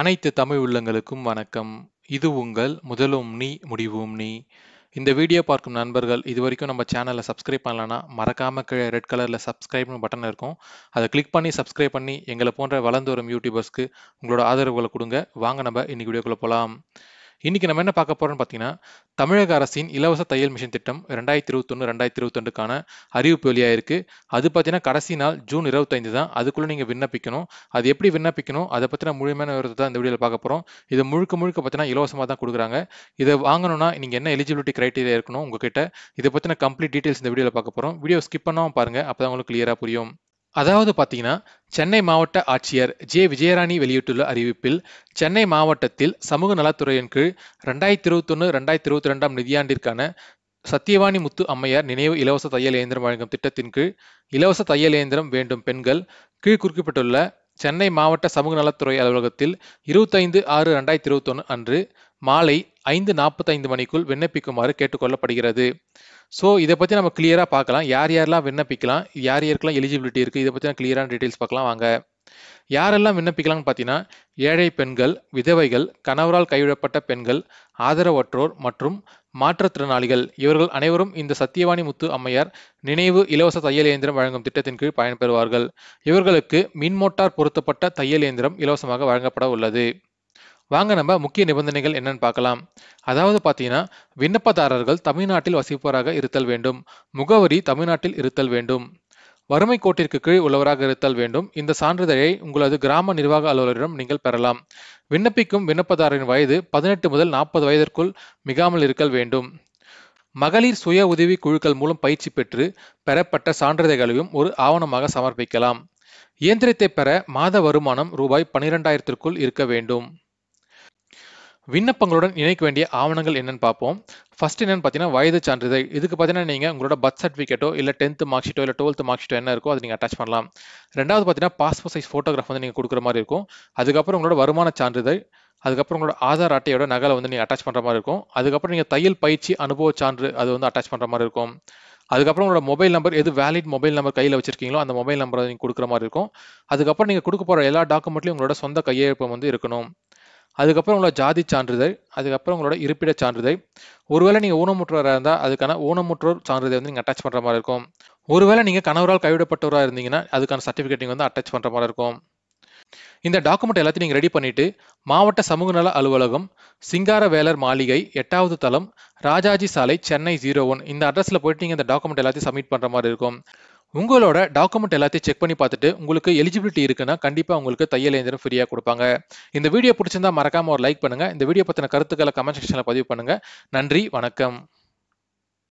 அனைத்து தமிழ் உள்ளங்களுக்கும் வணக்கம் இது உங்கள் முதலும் நீ முடிவும் நீ இந்த வீடியோ பார்க்கும் நண்பர்கள் இது வரைக்கும் நம்ம சேனலில் சப்ஸ்கிரைப் பண்ணலன்னா மறக்காம கீழே ரெட் கலரில் சப்ஸ்கிரைப்னு பட்டன் இருக்கும் அதை கிளிக் பண்ணி சப்ஸ்கிரைப் பண்ணி எங்களை போன்ற வளர்ந்து வரும் யூடியூபர்ஸ்க்கு உங்களோட ஆதரவுகளை கொடுங்க வாங்க நம்ம இன்னைக்கு வீடியோக்குள்ளே போகலாம் இன்றைக்கி நம்ம என்ன பார்க்க போகிறோம்னு பார்த்தீங்கன்னா தமிழக அரசின் இலவச தையல் மிஷன் திட்டம் ரெண்டாயிரத்தி இருபத்தொன்று ரெண்டாயிரத்தி இருபத்தொண்டுக்கான அறிவிப்பு வெளியாக அது பார்த்தீங்கன்னா கடைசி நாள் ஜூன் இருபத்தைந்து தான் அதுக்குள்ளே நீங்கள் விண்ணப்பிக்கணும் அது எப்படி விண்ணப்பிக்கணும் அதை பற்றின முழுமையான விவரத்தை தான் இந்த வீடியோவில் பார்க்க போகிறோம் இது முழுக்க முழுக்க பார்த்தீங்கன்னா இலவசமாக தான் கொடுக்குறாங்க இதை வாங்கணும்னா நீங்கள் என்ன எலிஜிபிலிட்டி கிரைட்டீரியா இருக்கணும் உங்ககிட்ட இதை பற்றின கம்ப்ளீட் டீட்டெயில்ஸ் இந்த வீடியோவில் பார்க்க போகிறோம் வீடியோ ஸ்கிப் பண்ணாமல் பாருங்கள் அப்போ தான் உங்களுக்கு கிளியராக புரியும் அதாவது பார்த்தீங்கன்னா சென்னை மாவட்ட ஆட்சியர் ஜே விஜயராணி வெளியிட்டுள்ள அறிவிப்பில் சென்னை மாவட்டத்தில் சமூக நலத்துறையின் கீழ் ரெண்டாயிரத்தி இருபத்தொன்று ரெண்டாயிரத்தி இருபத்தி ரெண்டாம் நிதியாண்டிற்கான சத்தியவாணி முத்து அம்மையார் நினைவு இலவச தையல் இயந்திரம் வழங்கும் திட்டத்தின் கீழ் இலவச தையல் இயந்திரம் வேண்டும் பெண்கள் கீழ் குறிக்கப்பட்டுள்ள சென்னை மாவட்ட சமூக நலத்துறை அலுவலகத்தில் இருபத்தைந்து ஆறு ரெண்டாயிரத்தி இருபத்தொன்று அன்று மாலை ஐந்து நாற்பத்தைந்து மணிக்குள் விண்ணப்பிக்குமாறு கேட்டுக்கொள்ளப்படுகிறது ஸோ இதை பற்றி நம்ம கிளியராக பார்க்கலாம் யார் யாரெல்லாம் விண்ணப்பிக்கலாம் யார் யாருக்கெல்லாம் எலிஜிபிலிட்டி இருக்குது இதை பற்றி நான் கிளியரான டீட்டெயில்ஸ் பார்க்கலாம் வாங்க யாரெல்லாம் விண்ணப்பிக்கலாம்னு பார்த்தீங்கன்னா ஏழை பெண்கள் விதவைகள் கணவரால் கைவிடப்பட்ட பெண்கள் ஆதரவற்றோர் மற்றும் மாற்றுத்திறனாளிகள் இவர்கள் அனைவரும் இந்த சத்தியவாணி முத்து அம்மையார் நினைவு இலவச தையல் இயந்திரம் வழங்கும் திட்டத்தின் கீழ் பயன்பெறுவார்கள் இவர்களுக்கு மின்மோட்டார் பொருத்தப்பட்ட தையல் இயந்திரம் இலவசமாக வழங்கப்பட உள்ளது வாங்க நம்ம முக்கிய நிபந்தனைகள் என்னன்னு பார்க்கலாம் அதாவது பார்த்தீங்கன்னா விண்ணப்பதாரர்கள் தமிழ்நாட்டில் வசிப்பவராக இருத்தல் வேண்டும் முகவரி தமிழ்நாட்டில் இருத்தல் வேண்டும் வறுமை கோட்டிற்கு கீழ் உள்ளவராக இருத்தல் வேண்டும் இந்த சான்றிதழை உங்களது கிராம நிர்வாக அலுவலரிடம் நீங்கள் பெறலாம் விண்ணப்பிக்கும் விண்ணப்பதாரரின் வயது பதினெட்டு முதல் நாற்பது வயதிற்குள் மிகாமல் இருக்கல் வேண்டும் மகளிர் சுய உதவி குழுக்கள் மூலம் பயிற்சி பெற்று பெறப்பட்ட சான்றிதழ்களையும் ஒரு ஆவணமாக சமர்ப்பிக்கலாம் இயந்திரத்தை பெற மாத வருமானம் ரூபாய் பனிரெண்டாயிரத்திற்குள் இருக்க வேண்டும் விண்ணப்பங்களுடன் இணைக்க வேண்டிய ஆவணங்கள் என்னென்னு பார்ப்போம் ஃபஸ்ட் என்னென்னு பார்த்தீங்கன்னா வயது சான்றிதழ் இதுக்கு பார்த்தீங்கன்னா நீங்கள் உங்களோட பர்த் சர்டிஃபிகேட்டோ இல்லை டென்த்து மார்க் ஷீட்டோ இல்லை டுவெல்த் மார்க் ஷீட்டோ என்ன இருக்கோ அதை நீங்கள் அட்டாச் பண்ணலாம் ரெண்டாவது பார்த்தீங்கன்னா பாஸ்போர்ட் சைஸ் ஃபோட்டோகிராஃப் வந்து நீங்கள் கொடுக்குற மாதிரி இருக்கும் அதுக்கப்புறம் உங்களோட வருமான சான்றிதழ் அதுக்கப்புறம் உங்களோட ஆதார் அட்டையோட நகலை வந்து நீங்கள் அட்டாச் பண்ணுற மாதிரி இருக்கும் அதுக்கப்புறம் நீங்கள் தையல் பயிற்சி அனுபவ சான்று அது வந்து அட்டாச் பண்ணுற மாதிரி இருக்கும் அதுக்கப்புறம் உங்களோட மொபைல் நம்பர் எது வேலிட் மொபைல் நம்பர் கையில் வச்சிருக்கீங்களோ அந்த மொபைல் நம்பரை நீங்கள் கொடுக்குற மாதிரி இருக்கும் அதுக்கப்புறம் நீங்கள் கொடுக்க போகிற எல்லா டாக்குமெண்ட்லையும் உங்களோட சொந்த கையெழுப்பம் வந்து இருக்கணும் அதுக்கப்புறம் உங்களோட ஜாதி சான்றிதழ் அதுக்கப்புறம் உங்களோட இருப்பிட சான்றிதழ் ஒருவேளை நீங்கள் ஊனமுற்றோராக இருந்தால் அதுக்கான ஊனமுற்றோர் சான்றிதழ் வந்து நீங்கள் அட்டாச் பண்ணுற மாதிரி இருக்கும் ஒருவேளை நீங்கள் கணவரால் கைவிடப்பட்டவராக இருந்தீங்கன்னா அதுக்கான சர்டிஃபிகேட் நீங்கள் வந்து அட்டாச் பண்ணுற மாதிரி இருக்கும் இந்த டாக்குமெண்ட் எல்லாத்தையும் நீங்கள் ரெடி பண்ணிவிட்டு மாவட்ட சமூக நல அலுவலகம் சிங்காரவேலர் மாளிகை எட்டாவது தளம் ராஜாஜி சாலை சென்னை ஜீரோ ஒன் இந்த அட்ரஸில் போயிட்டு நீங்கள் இந்த டாக்குமெண்ட் எல்லாத்தையும் சப்மிட் பண்ணுற மாதிரி இருக்கும் உங்களோட டாக்குமெண்ட் எல்லாத்தையும் செக் பண்ணி பார்த்துட்டு உங்களுக்கு எலிஜிபிலிட்டி இருக்குன்னா கண்டிப்பாக உங்களுக்கு தையல் இயந்திரம் ஃப்ரீயாக கொடுப்பாங்க இந்த வீடியோ பிடிச்சிருந்தா மறக்காமல் ஒரு லைக் பண்ணுங்கள் இந்த வீடியோ பற்றின கருத்துக்களை கமெண்ட் செக்ஷனில் பதிவு பண்ணுங்கள் நன்றி வணக்கம்